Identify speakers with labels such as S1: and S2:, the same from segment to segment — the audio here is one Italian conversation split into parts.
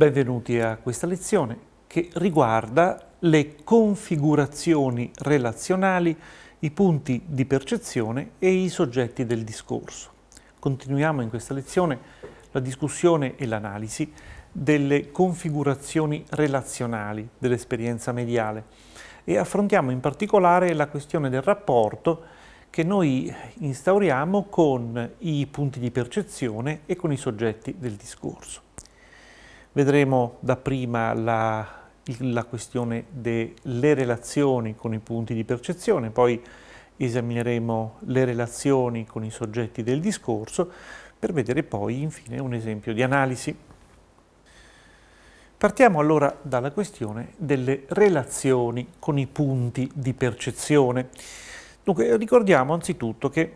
S1: Benvenuti a questa lezione che riguarda le configurazioni relazionali, i punti di percezione e i soggetti del discorso. Continuiamo in questa lezione la discussione e l'analisi delle configurazioni relazionali dell'esperienza mediale e affrontiamo in particolare la questione del rapporto che noi instauriamo con i punti di percezione e con i soggetti del discorso. Vedremo dapprima la, la questione delle relazioni con i punti di percezione, poi esamineremo le relazioni con i soggetti del discorso, per vedere poi infine un esempio di analisi. Partiamo allora dalla questione delle relazioni con i punti di percezione. Dunque ricordiamo anzitutto che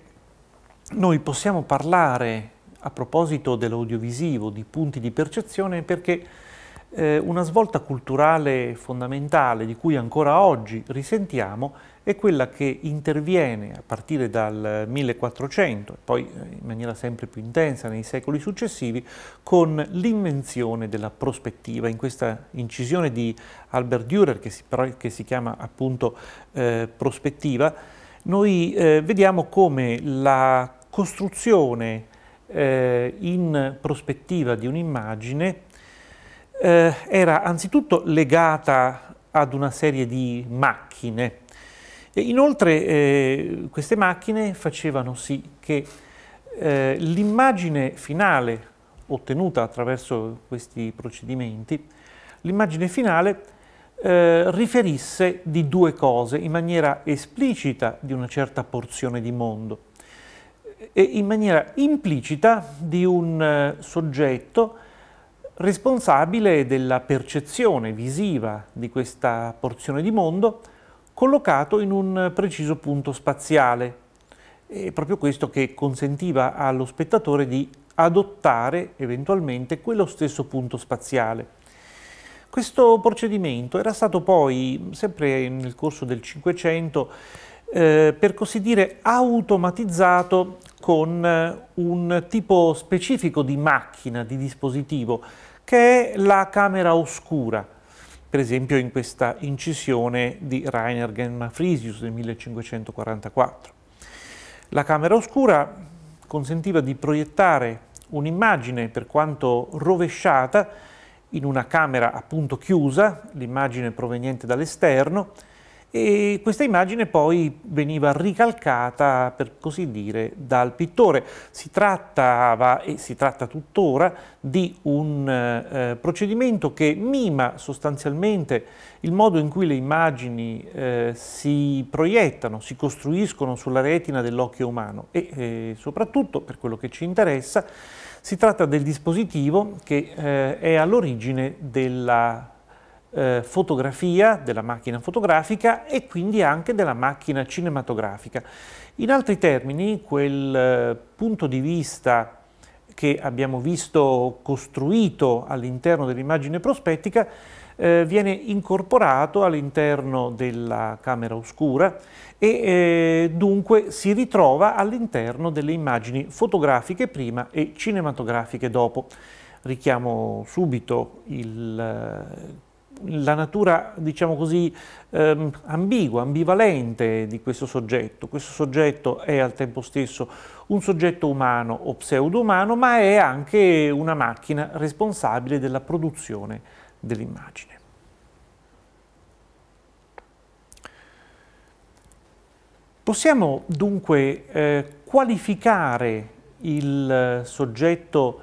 S1: noi possiamo parlare a proposito dell'audiovisivo, di punti di percezione, perché eh, una svolta culturale fondamentale di cui ancora oggi risentiamo è quella che interviene a partire dal 1400 e poi eh, in maniera sempre più intensa nei secoli successivi con l'invenzione della prospettiva. In questa incisione di Albert Dürer che si, che si chiama appunto eh, prospettiva, noi eh, vediamo come la costruzione eh, in prospettiva di un'immagine eh, era anzitutto legata ad una serie di macchine. E inoltre eh, queste macchine facevano sì che eh, l'immagine finale ottenuta attraverso questi procedimenti, l'immagine finale eh, riferisse di due cose in maniera esplicita di una certa porzione di mondo in maniera implicita di un eh, soggetto responsabile della percezione visiva di questa porzione di mondo collocato in un preciso punto spaziale. È proprio questo che consentiva allo spettatore di adottare eventualmente quello stesso punto spaziale. Questo procedimento era stato poi, sempre nel corso del Cinquecento, eh, per così dire automatizzato con eh, un tipo specifico di macchina, di dispositivo, che è la camera oscura, per esempio in questa incisione di Rainer Gemma Frisius del 1544. La camera oscura consentiva di proiettare un'immagine, per quanto rovesciata, in una camera appunto chiusa, l'immagine proveniente dall'esterno, e questa immagine poi veniva ricalcata, per così dire, dal pittore. Si trattava, e si tratta tuttora, di un eh, procedimento che mima sostanzialmente il modo in cui le immagini eh, si proiettano, si costruiscono sulla retina dell'occhio umano e eh, soprattutto, per quello che ci interessa, si tratta del dispositivo che eh, è all'origine della eh, fotografia, della macchina fotografica e quindi anche della macchina cinematografica. In altri termini, quel eh, punto di vista che abbiamo visto costruito all'interno dell'immagine prospettica eh, viene incorporato all'interno della camera oscura e eh, dunque si ritrova all'interno delle immagini fotografiche prima e cinematografiche dopo. Richiamo subito il la natura, diciamo così, ehm, ambigua, ambivalente di questo soggetto. Questo soggetto è al tempo stesso un soggetto umano o pseudo-umano, ma è anche una macchina responsabile della produzione dell'immagine. Possiamo dunque eh, qualificare il soggetto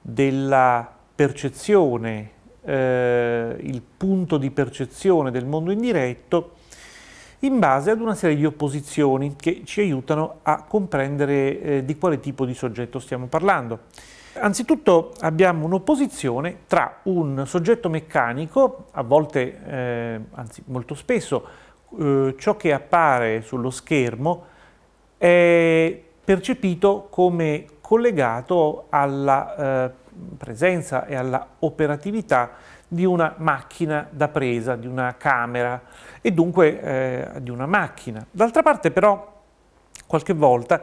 S1: della percezione eh, il punto di percezione del mondo indiretto in base ad una serie di opposizioni che ci aiutano a comprendere eh, di quale tipo di soggetto stiamo parlando. Anzitutto abbiamo un'opposizione tra un soggetto meccanico, a volte, eh, anzi molto spesso, eh, ciò che appare sullo schermo è percepito come collegato alla eh, presenza e alla operatività di una macchina da presa, di una camera e dunque eh, di una macchina. D'altra parte però qualche volta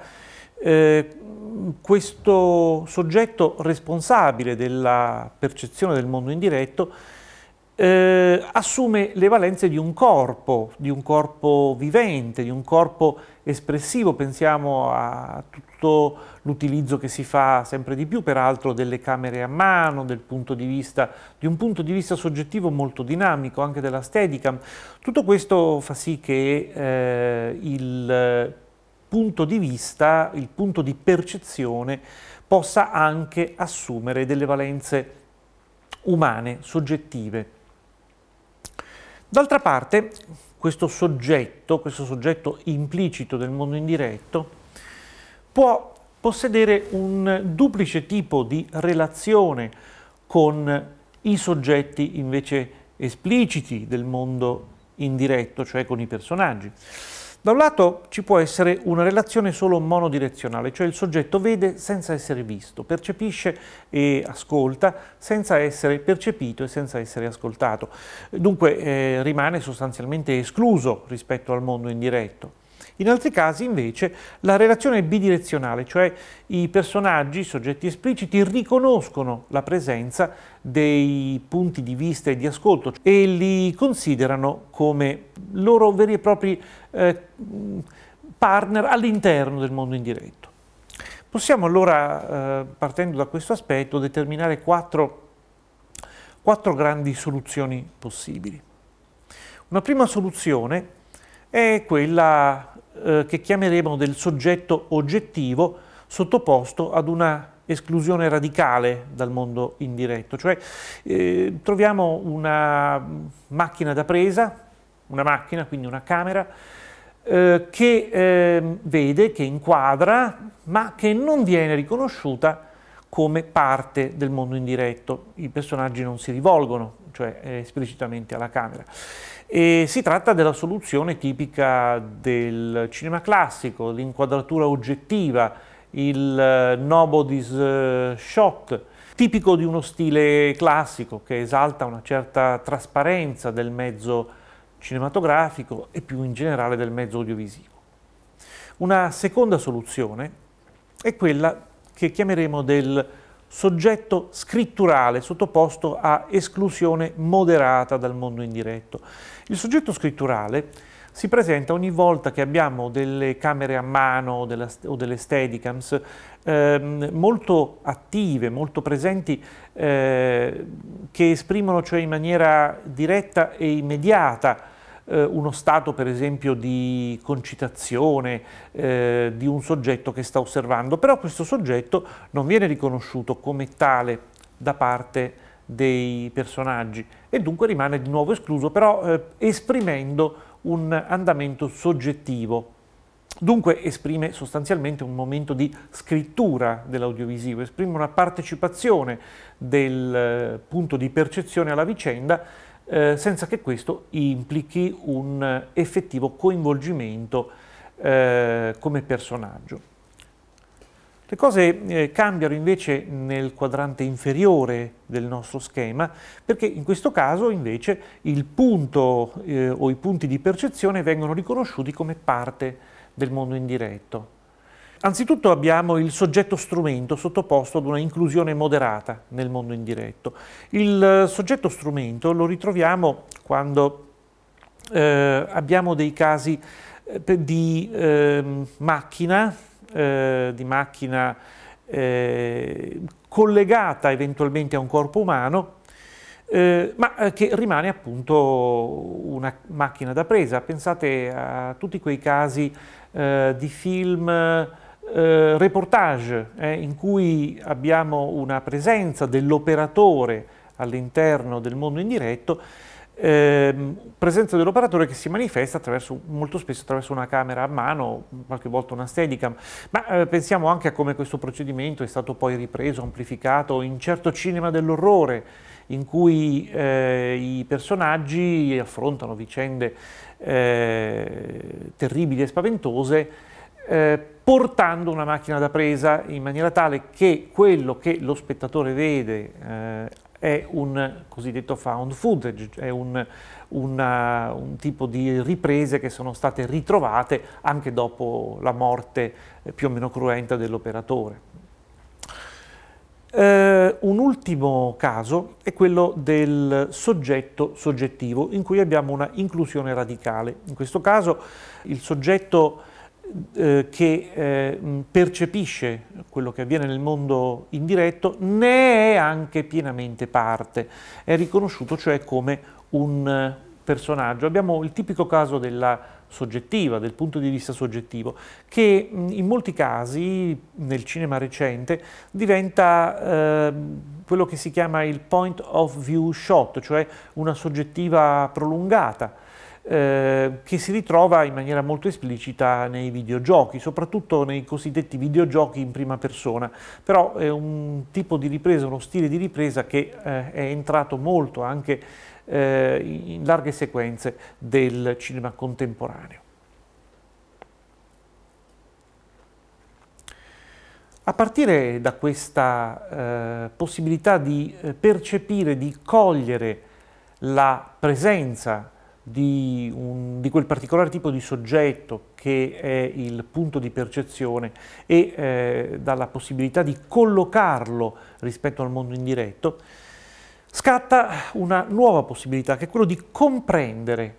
S1: eh, questo soggetto responsabile della percezione del mondo indiretto eh, assume le valenze di un corpo, di un corpo vivente, di un corpo espressivo, pensiamo a tutto l'utilizzo che si fa sempre di più, peraltro, delle camere a mano, del punto di, vista, di un punto di vista soggettivo molto dinamico, anche della Steadicam. Tutto questo fa sì che eh, il punto di vista, il punto di percezione possa anche assumere delle valenze umane, soggettive. D'altra parte, questo soggetto, questo soggetto implicito del mondo indiretto, può possedere un duplice tipo di relazione con i soggetti invece espliciti del mondo indiretto, cioè con i personaggi. Da un lato ci può essere una relazione solo monodirezionale, cioè il soggetto vede senza essere visto, percepisce e ascolta senza essere percepito e senza essere ascoltato. Dunque eh, rimane sostanzialmente escluso rispetto al mondo indiretto. In altri casi invece la relazione è bidirezionale, cioè i personaggi, i soggetti espliciti, riconoscono la presenza dei punti di vista e di ascolto e li considerano come loro veri e propri eh, partner all'interno del mondo indiretto. Possiamo allora, eh, partendo da questo aspetto, determinare quattro, quattro grandi soluzioni possibili. Una prima soluzione è quella eh, che chiameremo del soggetto oggettivo sottoposto ad una esclusione radicale dal mondo indiretto, cioè eh, troviamo una macchina da presa, una macchina, quindi una camera, eh, che eh, vede, che inquadra, ma che non viene riconosciuta come parte del mondo indiretto. I personaggi non si rivolgono, cioè eh, esplicitamente alla camera. E si tratta della soluzione tipica del cinema classico, l'inquadratura oggettiva, il eh, nobody's eh, shot, tipico di uno stile classico che esalta una certa trasparenza del mezzo cinematografico e più in generale del mezzo audiovisivo. Una seconda soluzione è quella che chiameremo del soggetto scritturale sottoposto a esclusione moderata dal mondo indiretto. Il soggetto scritturale si presenta ogni volta che abbiamo delle camere a mano della, o delle steadicams ehm, molto attive, molto presenti, eh, che esprimono cioè in maniera diretta e immediata eh, uno stato per esempio di concitazione eh, di un soggetto che sta osservando, però questo soggetto non viene riconosciuto come tale da parte di dei personaggi e dunque rimane di nuovo escluso, però eh, esprimendo un andamento soggettivo. Dunque esprime sostanzialmente un momento di scrittura dell'audiovisivo, esprime una partecipazione del eh, punto di percezione alla vicenda eh, senza che questo implichi un effettivo coinvolgimento eh, come personaggio. Le cose eh, cambiano invece nel quadrante inferiore del nostro schema perché in questo caso invece il punto eh, o i punti di percezione vengono riconosciuti come parte del mondo indiretto. Anzitutto abbiamo il soggetto strumento sottoposto ad una inclusione moderata nel mondo indiretto. Il eh, soggetto strumento lo ritroviamo quando eh, abbiamo dei casi eh, di ehm, macchina eh, di macchina eh, collegata eventualmente a un corpo umano, eh, ma eh, che rimane appunto una macchina da presa. Pensate a tutti quei casi eh, di film reportage in cui abbiamo una presenza dell'operatore all'interno del mondo indiretto Ehm, presenza dell'operatore che si manifesta attraverso, molto spesso attraverso una camera a mano, qualche volta una steadicam, ma eh, pensiamo anche a come questo procedimento è stato poi ripreso, amplificato in certo cinema dell'orrore, in cui eh, i personaggi affrontano vicende eh, terribili e spaventose eh, portando una macchina da presa in maniera tale che quello che lo spettatore vede eh, è un cosiddetto found footage, è un, una, un, tipo di riprese che sono state ritrovate anche dopo la morte eh, più o meno cruenta dell'operatore. Eh, un ultimo caso è quello del soggetto soggettivo in cui abbiamo una inclusione radicale. In questo caso il soggetto eh, che eh, percepisce quello che avviene nel mondo indiretto ne è anche pienamente parte, è riconosciuto cioè come un eh, personaggio. Abbiamo il tipico caso della soggettiva, del punto di vista soggettivo, che in molti casi nel cinema recente diventa eh, quello che si chiama il point of view shot, cioè una soggettiva prolungata eh, che si ritrova in maniera molto esplicita nei videogiochi, soprattutto nei cosiddetti videogiochi in prima persona, però è un tipo di ripresa, uno stile di ripresa che eh, è entrato molto anche eh, in larghe sequenze del cinema contemporaneo. A partire da questa eh, possibilità di eh, percepire, di cogliere la presenza di, un, di, quel particolare tipo di soggetto che è il punto di percezione e eh, dalla possibilità di collocarlo rispetto al mondo indiretto, scatta una nuova possibilità che è quella di comprendere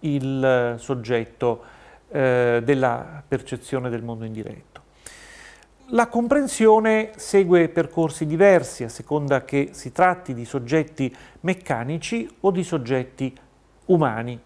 S1: il eh, soggetto eh, della percezione del mondo indiretto. La comprensione segue percorsi diversi a seconda che si tratti di soggetti meccanici o di soggetti umani.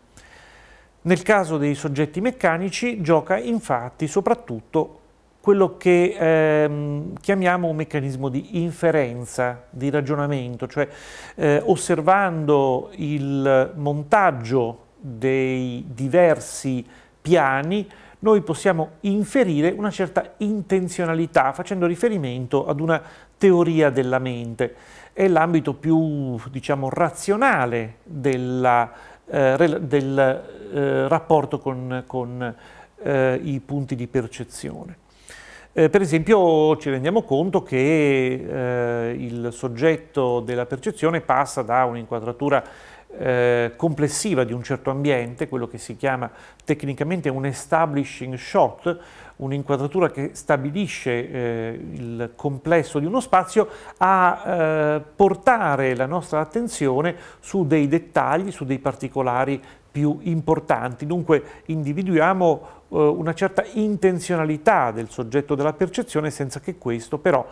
S1: Nel caso dei soggetti meccanici gioca infatti soprattutto quello che ehm, chiamiamo un meccanismo di inferenza, di ragionamento, cioè eh, osservando il montaggio dei diversi piani noi possiamo inferire una certa intenzionalità facendo riferimento ad una teoria della mente. È l'ambito più, diciamo, razionale della eh, del eh, rapporto con, con eh, i punti di percezione. Eh, per esempio ci rendiamo conto che eh, il soggetto della percezione passa da un'inquadratura complessiva di un certo ambiente, quello che si chiama tecnicamente un establishing shot, un'inquadratura che stabilisce eh, il complesso di uno spazio, a eh, portare la nostra attenzione su dei dettagli, su dei particolari più importanti. Dunque individuiamo eh, una certa intenzionalità del soggetto della percezione senza che questo però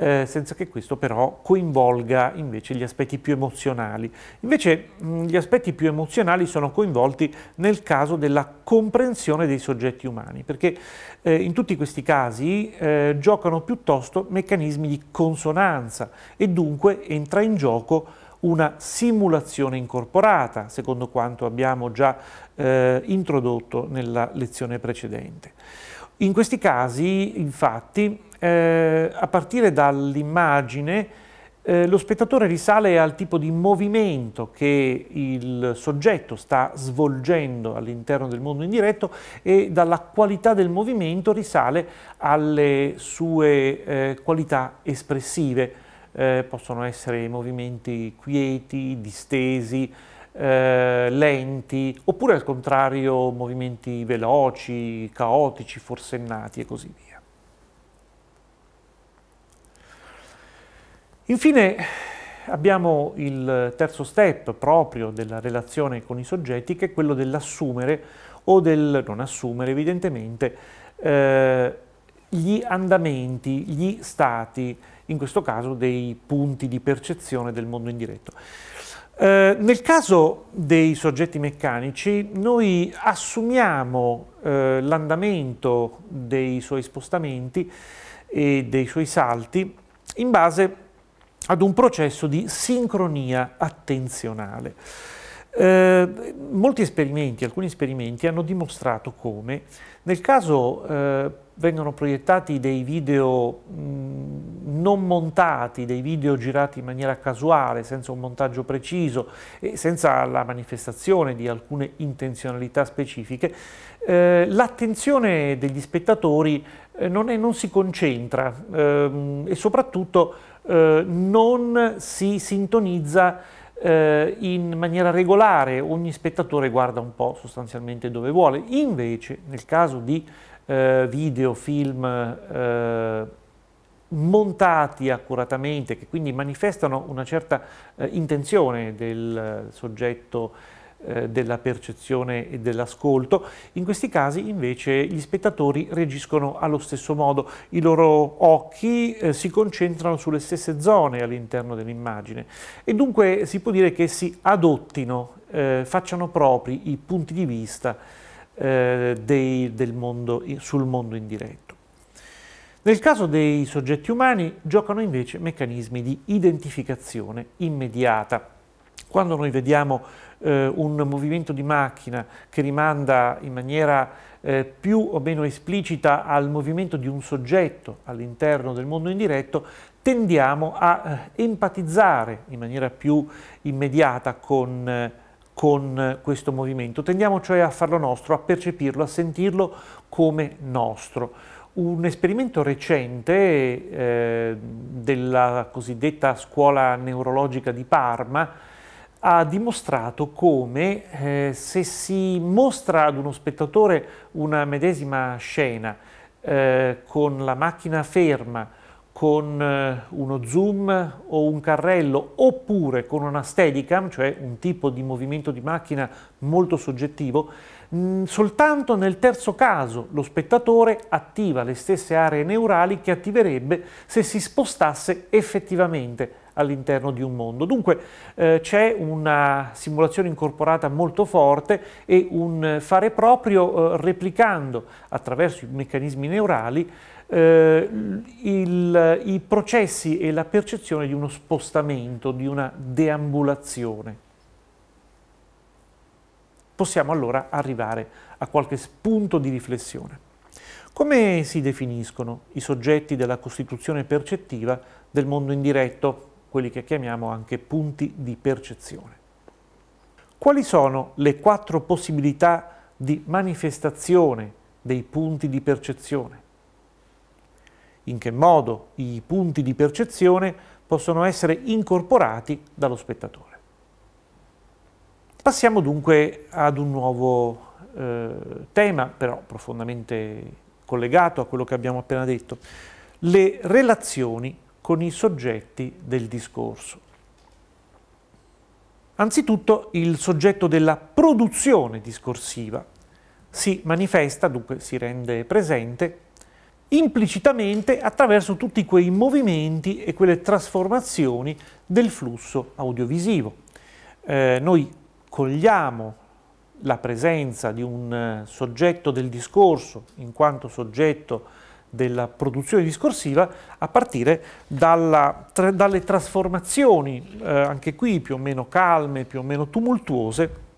S1: eh, senza che questo però coinvolga invece gli aspetti più emozionali. Invece mh, gli aspetti più emozionali sono coinvolti nel caso della comprensione dei soggetti umani, perché eh, in tutti questi casi eh, giocano piuttosto meccanismi di consonanza e dunque entra in gioco una simulazione incorporata, secondo quanto abbiamo già eh, introdotto nella lezione precedente. In questi casi, infatti, eh, a partire dall'immagine eh, lo spettatore risale al tipo di movimento che il soggetto sta svolgendo all'interno del mondo indiretto e dalla qualità del movimento risale alle sue eh, qualità espressive. Eh, possono essere movimenti quieti, distesi, eh, lenti, oppure al contrario movimenti veloci, caotici, forsennati e così via. Infine abbiamo il terzo step proprio della relazione con i soggetti che è quello dell'assumere o del non assumere evidentemente eh, gli andamenti, gli stati, in questo caso dei punti di percezione del mondo indiretto. Eh, nel caso dei soggetti meccanici noi assumiamo eh, l'andamento dei suoi spostamenti e dei suoi salti in base a ad un processo di sincronia attenzionale. Eh, molti esperimenti, alcuni esperimenti hanno dimostrato come nel caso eh, vengono proiettati dei video mh, mm, non montati, dei video girati in maniera casuale, senza un montaggio preciso e senza la manifestazione di alcune intenzionalità specifiche, eh, l'attenzione degli spettatori eh, non, è, non, si concentra ehm, e soprattutto eh, non si sintonizza eh, in maniera regolare, ogni spettatore guarda un po' sostanzialmente dove vuole. Invece nel caso di eh, video, film eh, montati accuratamente, che quindi manifestano una certa eh, intenzione del soggetto eh, della percezione e dell'ascolto. In questi casi invece gli spettatori reagiscono allo stesso modo, i loro occhi eh, si concentrano sulle stesse zone all'interno dell'immagine e dunque si può dire che si adottino, eh, facciano propri i punti di vista eh, dei, mondo, sul mondo indiretto. Nel caso dei soggetti umani giocano invece meccanismi di identificazione immediata. Quando noi vediamo eh, un movimento di macchina che rimanda in maniera eh, più o meno esplicita al movimento di un soggetto all'interno del mondo indiretto, tendiamo a eh, empatizzare in maniera più immediata con, eh, con questo movimento, tendiamo cioè a farlo nostro, a percepirlo, a sentirlo come nostro. Un esperimento recente eh, della cosiddetta scuola neurologica di Parma ha dimostrato come eh, se si mostra ad uno spettatore una medesima scena eh, con la macchina ferma, con eh, uno zoom o un carrello oppure con una steadicam, cioè un tipo di movimento di macchina molto soggettivo, mh, mm, soltanto nel terzo caso lo spettatore attiva le stesse aree neurali che attiverebbe se si spostasse effettivamente all'interno di un mondo. Dunque eh, c'è una simulazione incorporata molto forte e un fare proprio eh, replicando attraverso i meccanismi neurali eh, il, i processi e la percezione di uno spostamento, di una deambulazione. Possiamo allora arrivare a qualche punto di riflessione. Come si definiscono i soggetti della costituzione percettiva del mondo indiretto? quelli che chiamiamo anche punti di percezione. Quali sono le quattro possibilità di manifestazione dei punti di percezione? In che modo i punti di percezione possono essere incorporati dallo spettatore? Passiamo dunque ad un nuovo eh, tema, però profondamente collegato a quello che abbiamo appena detto, le relazioni con i soggetti del discorso. Anzitutto il soggetto della produzione discorsiva si manifesta, dunque si rende presente, implicitamente attraverso tutti quei movimenti e quelle trasformazioni del flusso audiovisivo. Eh, noi cogliamo la presenza di un eh, soggetto del discorso in quanto soggetto della produzione discorsiva a partire dalla, tra, dalle trasformazioni, eh, anche qui più o meno calme, più o meno tumultuose,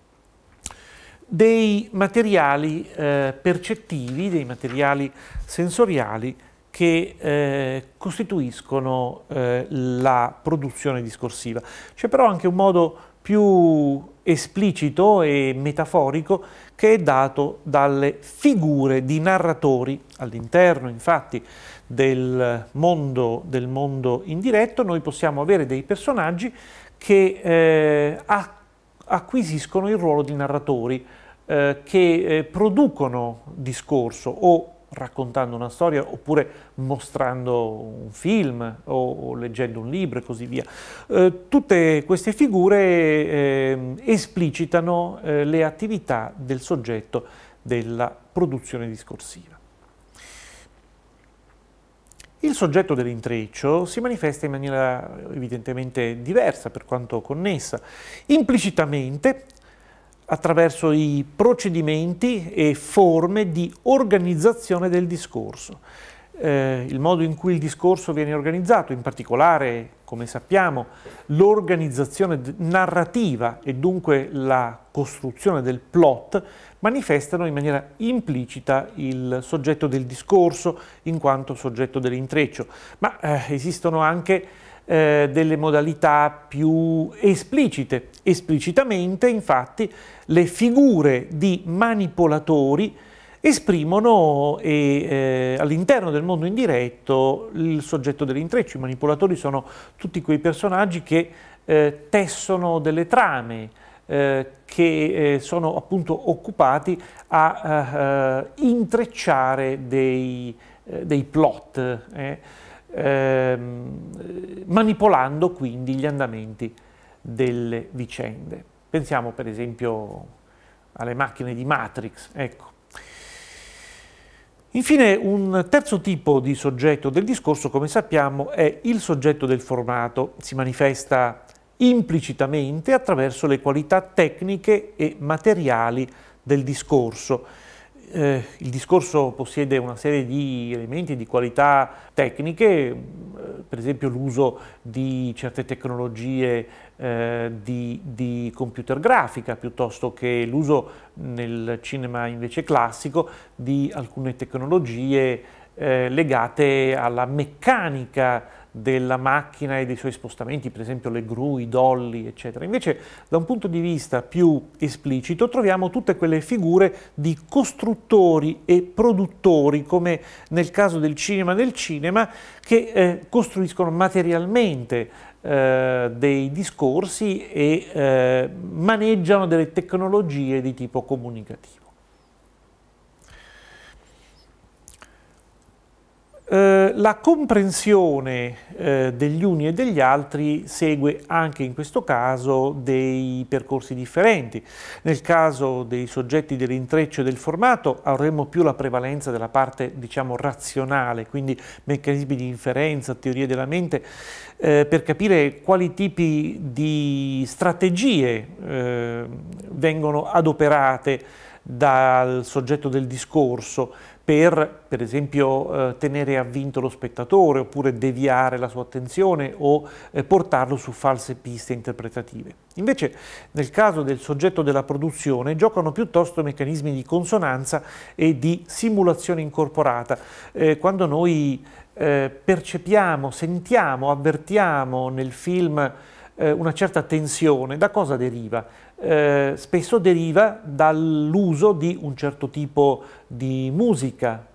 S1: dei materiali eh, percettivi, dei materiali sensoriali che eh, costituiscono eh, la produzione discorsiva. C'è però anche un modo più esplicito e metaforico che è dato dalle figure di narratori all'interno infatti del mondo, del mondo indiretto noi possiamo avere dei personaggi che eh, acquisiscono il ruolo di narratori eh, che eh, producono discorso o raccontando una storia oppure mostrando un film o, o leggendo un libro e così via. Eh, tutte queste figure eh, esplicitano eh, le attività del soggetto della produzione discorsiva. Il soggetto dell'intreccio si manifesta in maniera evidentemente diversa per quanto connessa. Implicitamente attraverso i procedimenti e forme di organizzazione del discorso. Eh, il modo in cui il discorso viene organizzato, in particolare, come sappiamo, l'organizzazione narrativa e dunque la costruzione del plot manifestano in maniera implicita il soggetto del discorso in quanto soggetto dell'intreccio, ma eh, esistono anche eh, delle modalità più esplicite. Esplicitamente, infatti, le figure di manipolatori esprimono eh, all'interno del mondo indiretto il soggetto dell'intreccio. I manipolatori sono tutti quei personaggi che eh, tessono delle trame, eh, che eh, sono appunto occupati a, a, eh, a intrecciare dei, dei plot ehm, manipolando quindi gli andamenti delle vicende. Pensiamo per esempio alle macchine di Matrix, ecco. Infine un terzo tipo di soggetto del discorso, come sappiamo, è il soggetto del formato, si manifesta implicitamente attraverso le qualità tecniche e materiali del discorso eh, il discorso possiede una serie di elementi di qualità tecniche, eh, per esempio l'uso di certe tecnologie eh, di, di, computer grafica piuttosto che l'uso nel cinema invece classico di alcune tecnologie eh, legate alla meccanica della macchina e dei suoi spostamenti, per esempio le gru, i dolli, eccetera. Invece, da un punto di vista più esplicito, troviamo tutte quelle figure di costruttori e produttori, come nel caso del cinema nel cinema, che eh, costruiscono materialmente eh, dei discorsi e eh, maneggiano delle tecnologie di tipo comunicativo. Eh, la comprensione eh, degli uni e degli altri segue anche in questo caso dei percorsi differenti. Nel caso dei soggetti dell'intreccio e del formato avremmo più la prevalenza della parte diciamo razionale, quindi meccanismi di inferenza, teorie della mente, eh, per capire quali tipi di strategie eh, vengono adoperate dal soggetto del discorso per, per esempio, eh, tenere avvinto lo spettatore oppure deviare la sua attenzione o eh, portarlo su false piste interpretative. Invece, nel caso del soggetto della produzione, giocano piuttosto meccanismi di consonanza e di simulazione incorporata. Eh, quando noi eh, percepiamo, sentiamo, avvertiamo nel film eh, una certa tensione, da cosa deriva? eh, spesso deriva dall'uso di un certo tipo di musica,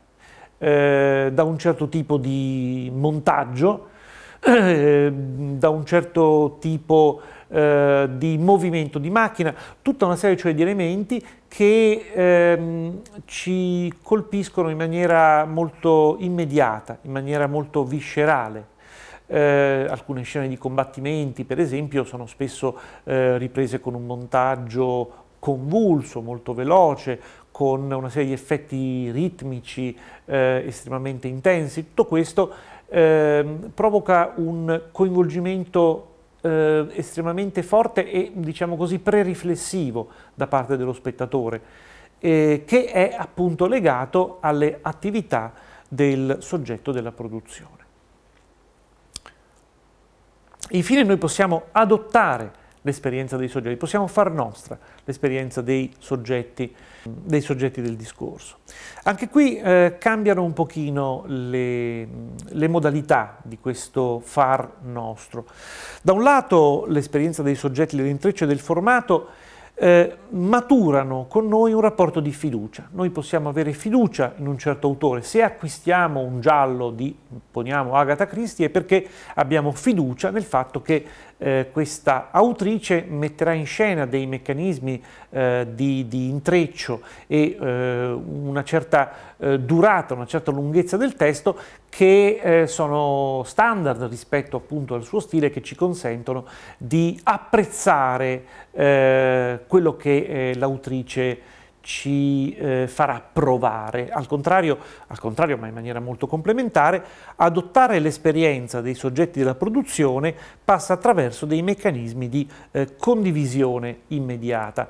S1: eh, da un certo tipo di montaggio, eh, da un certo tipo eh, di movimento di macchina, tutta una serie cioè di elementi che ehm, ci colpiscono in maniera molto immediata, in maniera molto viscerale. Eh, alcune scene di combattimenti, per esempio, sono spesso eh, riprese con un montaggio convulso, molto veloce, con una serie di effetti ritmici eh, estremamente intensi. Tutto questo ehm, provoca un coinvolgimento eh, estremamente forte e, diciamo così, preriflessivo da parte dello spettatore, eh, che è appunto legato alle attività del soggetto della produzione. Infine noi possiamo adottare l'esperienza dei soggetti, possiamo far nostra l'esperienza dei soggetti, dei soggetti del discorso. Anche qui eh, cambiano un pochino le, le modalità di questo far nostro. Da un lato l'esperienza dei soggetti, l'intreccio del formato eh, maturano con noi un rapporto di fiducia. Noi possiamo avere fiducia in un certo autore. Se acquistiamo un giallo di, poniamo, Agatha Christie, è perché abbiamo fiducia nel fatto che eh, questa autrice metterà in scena dei meccanismi eh, di, di, intreccio e eh, una certa eh, durata, una certa lunghezza del testo che eh, sono standard rispetto appunto al suo stile che ci consentono di apprezzare eh, quello che eh, l'autrice ci eh, farà provare. Al contrario, al contrario, ma in maniera molto complementare, adottare l'esperienza dei soggetti della produzione passa attraverso dei meccanismi di eh, condivisione immediata.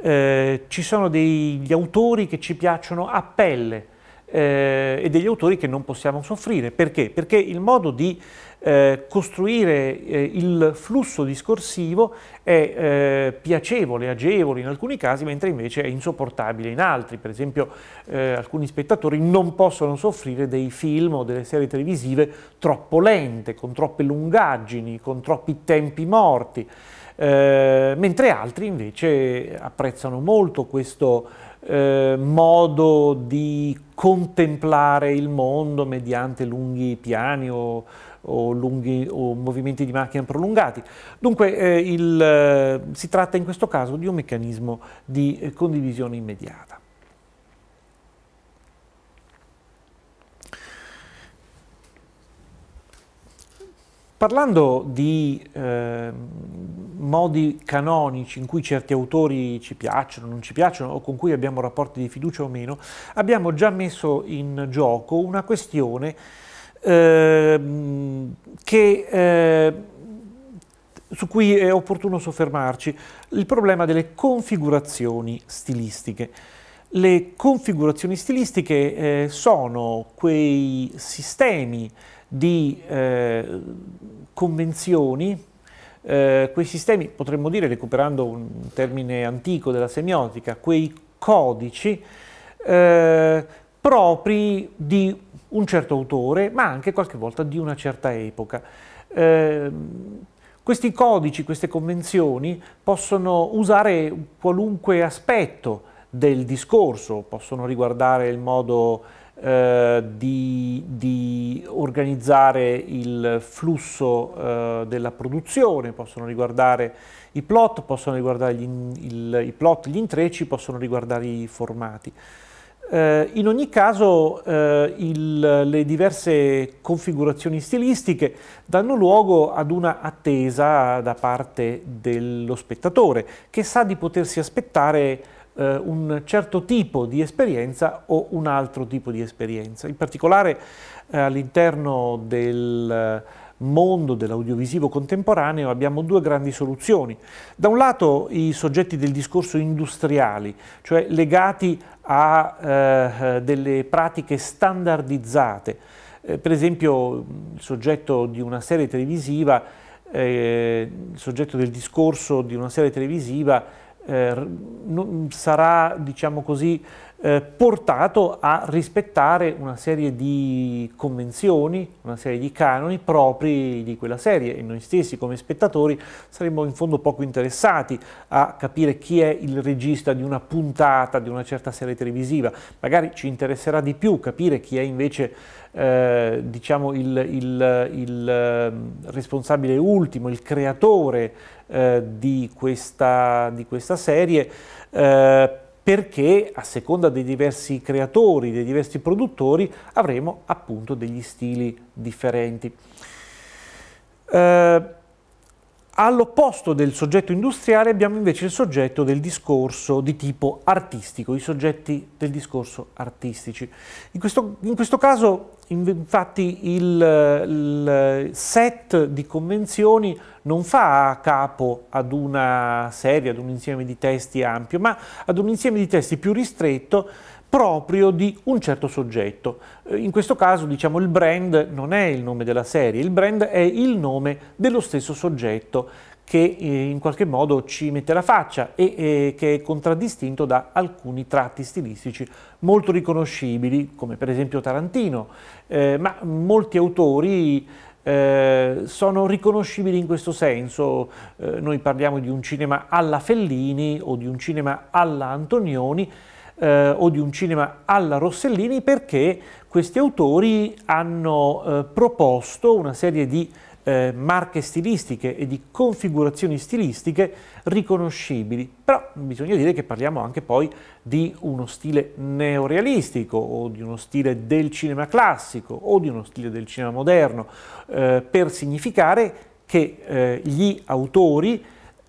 S1: Eh, ci sono degli autori che ci piacciono a pelle, eh, e degli autori che non possiamo soffrire. Perché? Perché il modo di eh, costruire eh, il flusso discorsivo è eh, piacevole, agevole in alcuni casi, mentre invece è insopportabile in altri. Per esempio eh, alcuni spettatori non possono soffrire dei film o delle serie televisive troppo lente, con troppe lungaggini, con troppi tempi morti. Eh, mentre altri invece apprezzano molto questo, eh, modo di contemplare il mondo mediante lunghi piani o, o, lunghi, o movimenti di macchina prolungati. Dunque eh, il, eh, si tratta in questo caso di un meccanismo di eh, condivisione immediata. Parlando di eh, modi canonici in cui certi autori ci piacciono, non ci piacciono o con cui abbiamo rapporti di fiducia o meno, abbiamo già messo in gioco una questione eh, che, eh, su cui è opportuno soffermarci, il problema delle configurazioni stilistiche. Le configurazioni stilistiche eh, sono quei sistemi di eh, convenzioni, eh, quei sistemi, potremmo dire, recuperando un termine antico della semiotica, quei codici eh, propri di un certo autore, ma anche qualche volta di una certa epoca. Ehm, questi codici, queste convenzioni possono usare qualunque aspetto del discorso, possono riguardare il modo eh, di, di, organizzare il flusso eh, della produzione, possono riguardare i plot, possono riguardare gli, il, i plot, gli intrecci, possono riguardare i formati. Eh, in ogni caso eh, il, le diverse configurazioni stilistiche danno luogo ad una attesa da parte dello spettatore che sa di potersi aspettare eh, un certo tipo di esperienza o un altro tipo di esperienza. In particolare eh, all'interno del eh, mondo dell'audiovisivo contemporaneo abbiamo due grandi soluzioni. Da un lato i soggetti del discorso industriali, cioè legati a eh, delle pratiche standardizzate. Eh, per esempio il soggetto di una serie televisiva, eh, il soggetto del discorso di una serie televisiva eh, sarà, diciamo così, eh, portato a rispettare una serie di convenzioni, una serie di canoni propri di quella serie e noi stessi come spettatori saremmo in fondo poco interessati a capire chi è il regista di una puntata, di una certa serie televisiva, magari ci interesserà di più capire chi è invece eh, diciamo il, il, il, ehm, responsabile ultimo, il creatore eh, di, questa, di, questa, serie, eh, perché a seconda dei diversi creatori, dei diversi produttori, avremo appunto degli stili differenti. Eh, All'opposto del soggetto industriale abbiamo invece il soggetto del discorso di tipo artistico, i soggetti del discorso artistici. In questo, in questo caso infatti il, il, set di convenzioni non fa capo ad una serie, ad un insieme di testi ampio, ma ad un insieme di testi più ristretto proprio di un certo soggetto. Eh, in questo caso diciamo il brand non è il nome della serie, il brand è il nome dello stesso soggetto che eh, in qualche modo ci mette la faccia e eh, che è contraddistinto da alcuni tratti stilistici molto riconoscibili, come per esempio Tarantino, ma molti autori sono riconoscibili in questo senso. noi parliamo di un cinema alla Fellini o di un cinema alla Antonioni eh, o di un cinema alla Rossellini perché questi autori hanno eh, proposto una serie di eh, marche stilistiche e di configurazioni stilistiche riconoscibili. Però bisogna dire che parliamo anche poi di uno stile neorealistico o di uno stile del cinema classico o di uno stile del cinema moderno eh, per significare che eh, gli autori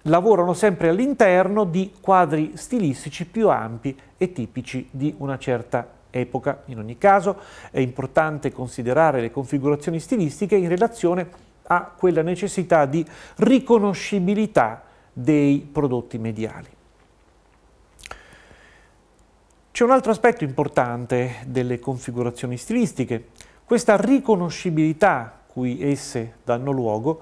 S1: lavorano sempre all'interno di quadri stilistici più ampi e tipici di una certa epoca. In ogni caso è importante considerare le configurazioni stilistiche in relazione a quella necessità di riconoscibilità dei prodotti mediali. C'è un altro aspetto importante delle configurazioni stilistiche, questa riconoscibilità cui esse danno luogo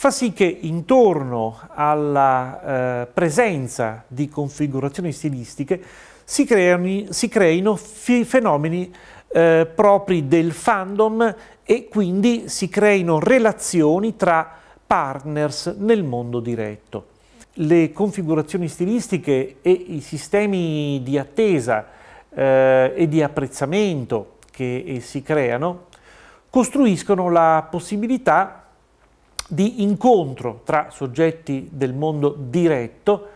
S1: fa sì che intorno alla eh, presenza di configurazioni stilistiche si, creano, si creino fenomeni eh, propri del fandom e quindi si creino relazioni tra partners nel mondo diretto. Le configurazioni stilistiche e i sistemi di attesa eh, e di apprezzamento che eh, si creano costruiscono la possibilità di incontro tra soggetti del mondo diretto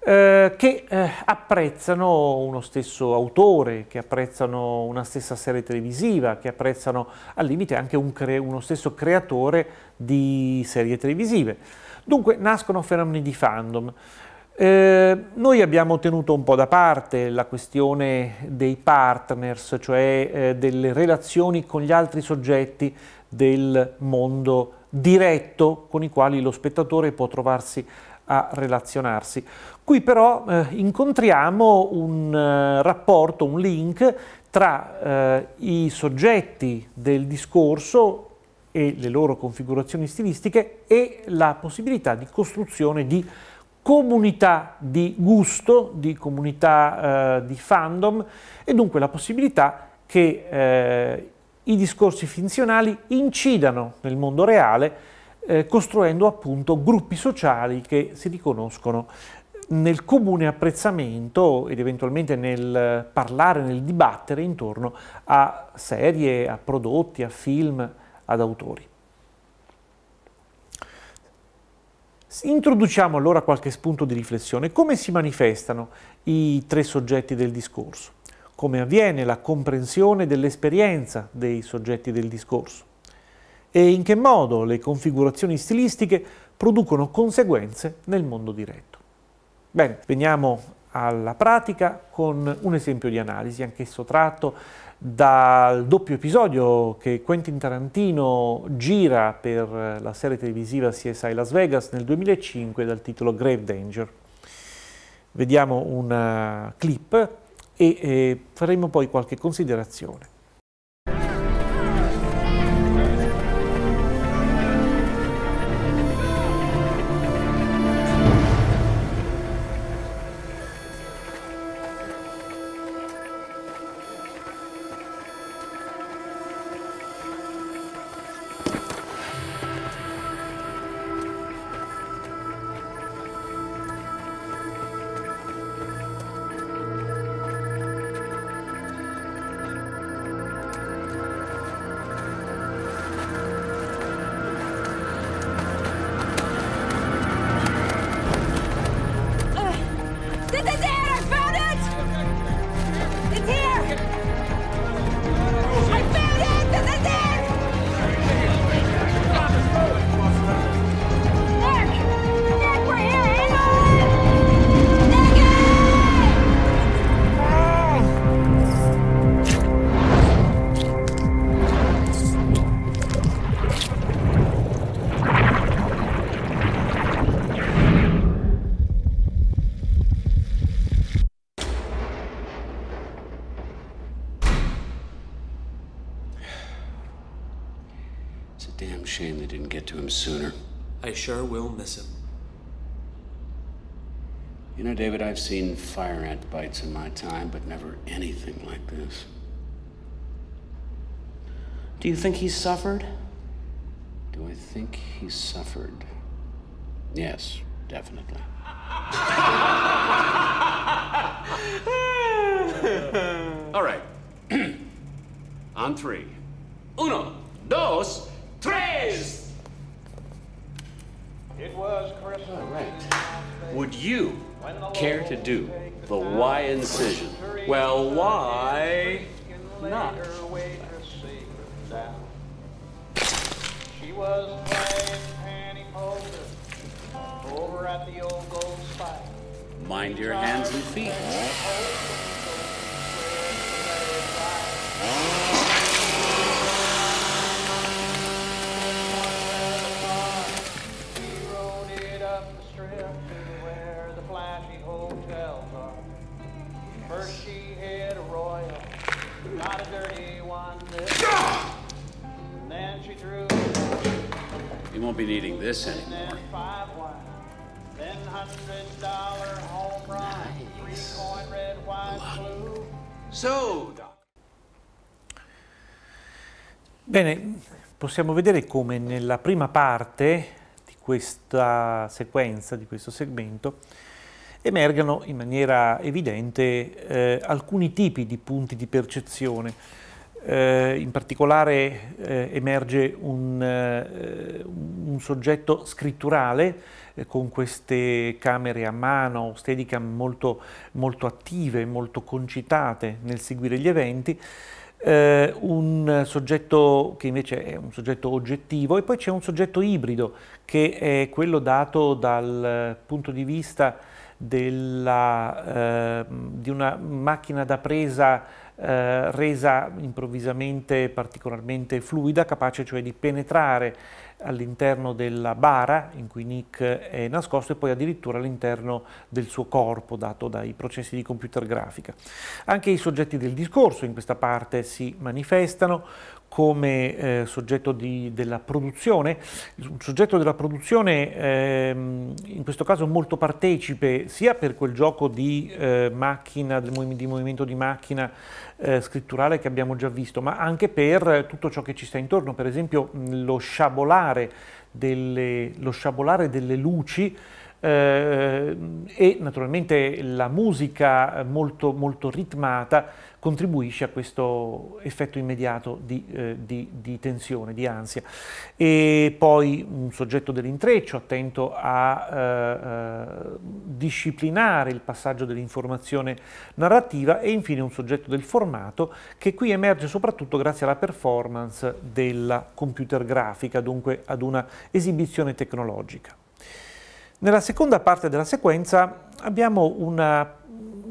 S1: eh, che eh, apprezzano uno stesso autore, che apprezzano una stessa serie televisiva, che apprezzano al limite anche un uno stesso creatore di serie televisive. Dunque nascono fenomeni di fandom. Eh, noi abbiamo tenuto un po' da parte la questione dei partners, cioè eh, delle relazioni con gli altri soggetti del mondo diretto con i quali lo spettatore può trovarsi a relazionarsi. Qui però eh, incontriamo un eh, rapporto, un link tra eh, i soggetti del discorso e le loro configurazioni stilistiche e la possibilità di costruzione di comunità di gusto, di comunità eh, di fandom e dunque la possibilità che eh, i discorsi finzionali incidano nel mondo reale eh, costruendo appunto gruppi sociali che si riconoscono nel comune apprezzamento ed eventualmente nel parlare, nel dibattere intorno a serie, a prodotti, a film, ad autori. Introduciamo allora qualche spunto di riflessione. Come si manifestano i tre soggetti del discorso? come avviene la comprensione dell'esperienza dei soggetti del discorso e in che modo le configurazioni stilistiche producono conseguenze nel mondo diretto. Bene, veniamo alla pratica con un esempio di analisi, anch'esso tratto dal doppio episodio che Quentin Tarantino gira per la serie televisiva CSI Las Vegas nel 2005 dal titolo Grave Danger. Vediamo una eh, clip e eh, faremo poi qualche considerazione miss him. You know, David, I've seen fire ant bites in my time, but never anything like this. Do you think he suffered? Do I think he suffered? Yes, definitely. All right. On three. Uno, dos, tres. It was Christmas. All right. Would you care to do the Y incision? Well, why not? She was playing over at the old gold Mind your hands and feet. this anymore. Nice. Bene, possiamo vedere come nella prima parte di questa sequenza, di questo segmento, emergano in maniera evidente eh, alcuni tipi di punti di percezione eh, in particolare eh, emerge un, eh, un, soggetto scritturale eh, con queste camere a mano, steadicam molto, molto attive, molto concitate nel seguire gli eventi, eh, un soggetto che invece è un soggetto oggettivo e poi c'è un soggetto ibrido che è quello dato dal punto di vista della, ehm, di una macchina da presa eh, resa improvvisamente particolarmente fluida, capace cioè di penetrare all'interno della bara in cui Nick è nascosto e poi addirittura all'interno del suo corpo dato dai processi di computer grafica. Anche i soggetti del discorso in questa parte si manifestano come eh, soggetto di, della produzione, un soggetto della produzione ehm, in questo caso molto partecipe sia per quel gioco di eh, macchina, di movimento di macchina eh, scritturale che abbiamo già visto, ma anche per tutto ciò che ci sta intorno, per esempio lo sciabolare delle, lo sciabolare delle luci eh, e naturalmente la musica molto, molto ritmata contribuisce a questo effetto immediato di, eh, di, di tensione, di ansia. E poi un soggetto dell'intreccio attento a eh, eh, disciplinare il passaggio dell'informazione narrativa e infine un soggetto del formato che qui emerge soprattutto grazie alla performance della computer grafica, dunque ad una esibizione tecnologica. Nella seconda parte della sequenza abbiamo una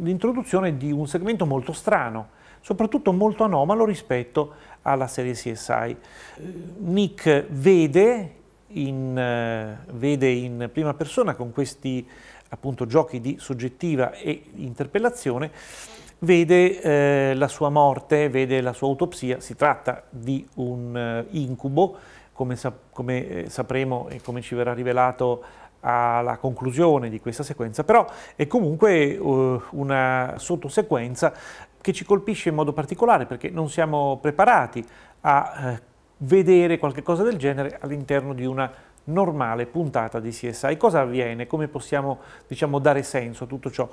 S1: l'introduzione di un segmento molto strano, soprattutto molto anomalo rispetto alla serie CSI. Eh, Nick vede in, eh, vede in prima persona con questi appunto giochi di soggettiva e interpellazione, vede eh, la sua morte, vede la sua autopsia, si tratta di un eh, incubo, come, sa come sapremo e come ci verrà rivelato alla conclusione di questa sequenza, però è comunque uh, una sottosequenza che ci colpisce in modo particolare perché non siamo preparati a uh, vedere qualcosa del genere all'interno di una normale puntata di CSI. Cosa avviene? Come possiamo diciamo, dare senso a tutto ciò?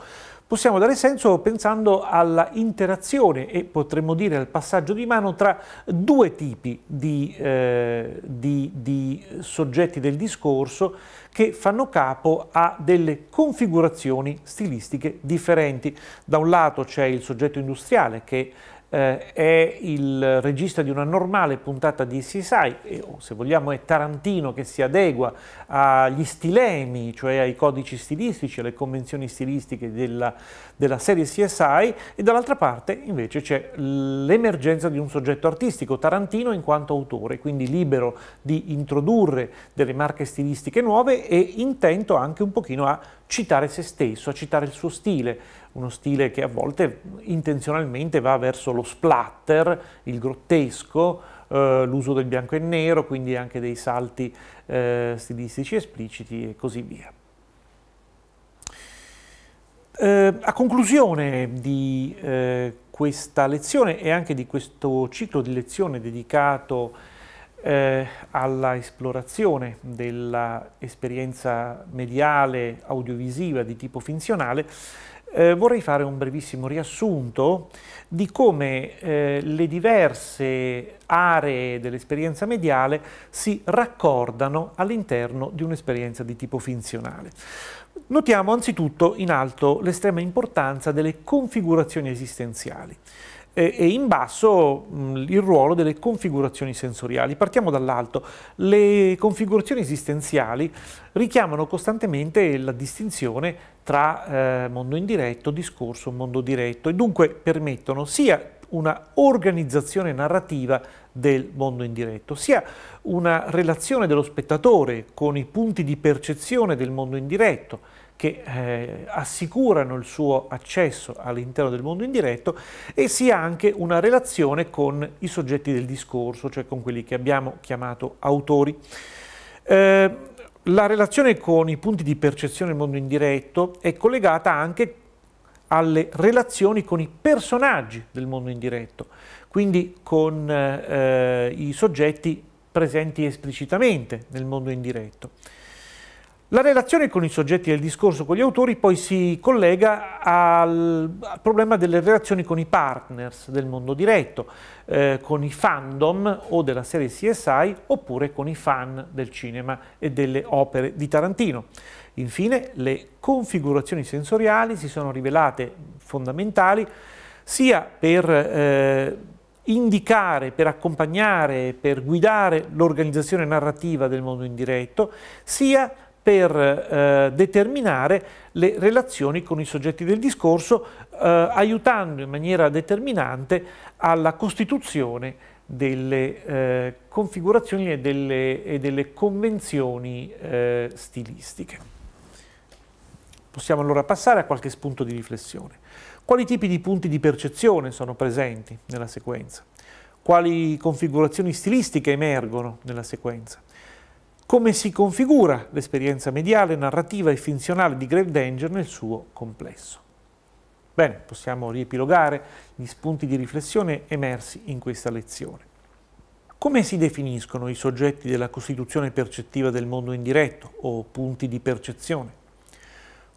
S1: Possiamo dare senso pensando alla interazione e potremmo dire al passaggio di mano tra due tipi di, eh, di, di soggetti del discorso che fanno capo a delle configurazioni stilistiche differenti. Da un lato c'è il soggetto industriale che eh, è il regista di una normale puntata di CSI, o se vogliamo è Tarantino che si adegua agli stilemi, cioè ai codici stilistici, alle convenzioni stilistiche della, della serie CSI, e dall'altra parte invece c'è l'emergenza di un soggetto artistico, Tarantino in quanto autore, quindi libero di introdurre delle marche stilistiche nuove e intento anche un pochino a citare se stesso, a citare il suo stile, uno stile che a volte intenzionalmente va verso lo splatter, il grottesco, eh, l'uso del bianco e nero, quindi anche dei salti eh, stilistici espliciti e così via. Eh, a conclusione di eh, questa lezione e anche di questo ciclo di lezione dedicato eh, alla esplorazione dell'esperienza mediale audiovisiva di tipo finzionale, eh, vorrei fare un brevissimo riassunto di come eh, le diverse aree dell'esperienza mediale si raccordano all'interno di un'esperienza di tipo finzionale. Notiamo anzitutto in alto l'estrema importanza delle configurazioni esistenziali e, in basso il ruolo delle configurazioni sensoriali. Partiamo dall'alto. Le configurazioni esistenziali richiamano costantemente la distinzione tra eh, mondo indiretto, discorso, mondo diretto e dunque permettono sia una organizzazione narrativa del mondo indiretto, sia una relazione dello spettatore con i punti di percezione del mondo indiretto, che eh, assicurano il suo accesso all'interno del mondo indiretto e sia anche una relazione con i soggetti del discorso, cioè con quelli che abbiamo chiamato autori. Eh, la relazione con i punti di percezione del mondo indiretto è collegata anche alle relazioni con i personaggi del mondo indiretto, quindi con eh, eh i soggetti presenti esplicitamente nel mondo indiretto. La relazione con i soggetti del discorso con gli autori poi si collega al, al problema delle relazioni con i partners del mondo diretto, eh, con i fandom o della serie CSI oppure con i fan del cinema e delle opere di Tarantino. Infine le configurazioni sensoriali si sono rivelate fondamentali sia per eh, indicare, per accompagnare, per guidare l'organizzazione narrativa del mondo indiretto, sia per per eh, determinare le relazioni con i soggetti del discorso, eh, aiutando in maniera determinante alla costituzione delle eh, configurazioni e delle, e delle convenzioni eh, stilistiche. Possiamo allora passare a qualche spunto di riflessione. Quali tipi di punti di percezione sono presenti nella sequenza? Quali configurazioni stilistiche emergono nella sequenza? come si configura l'esperienza mediale, narrativa e finzionale di Grave Danger nel suo complesso. Bene, possiamo riepilogare gli spunti di riflessione emersi in questa lezione. Come si definiscono i soggetti della costituzione percettiva del mondo indiretto o punti di percezione?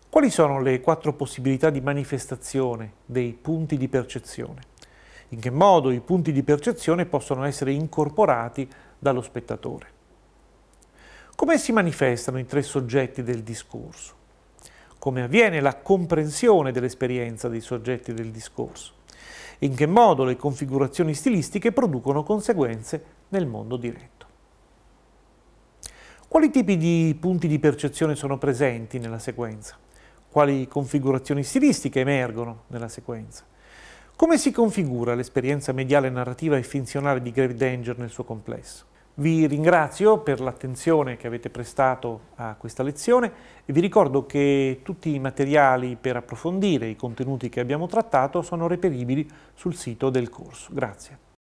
S1: Quali sono le quattro possibilità di manifestazione dei punti di percezione? In che modo i punti di percezione possono essere incorporati dallo spettatore? Come si manifestano i tre soggetti del discorso? Come avviene la comprensione dell'esperienza dei soggetti del discorso? In che modo le configurazioni stilistiche producono conseguenze nel mondo diretto? Quali tipi di punti di percezione sono presenti nella sequenza? Quali configurazioni stilistiche emergono nella sequenza? Come si configura l'esperienza mediale narrativa e finzionale di Grave Danger nel suo complesso? Vi ringrazio per l'attenzione che avete prestato a questa lezione e vi ricordo che tutti i materiali per approfondire i contenuti che abbiamo trattato sono reperibili sul sito del corso. Grazie.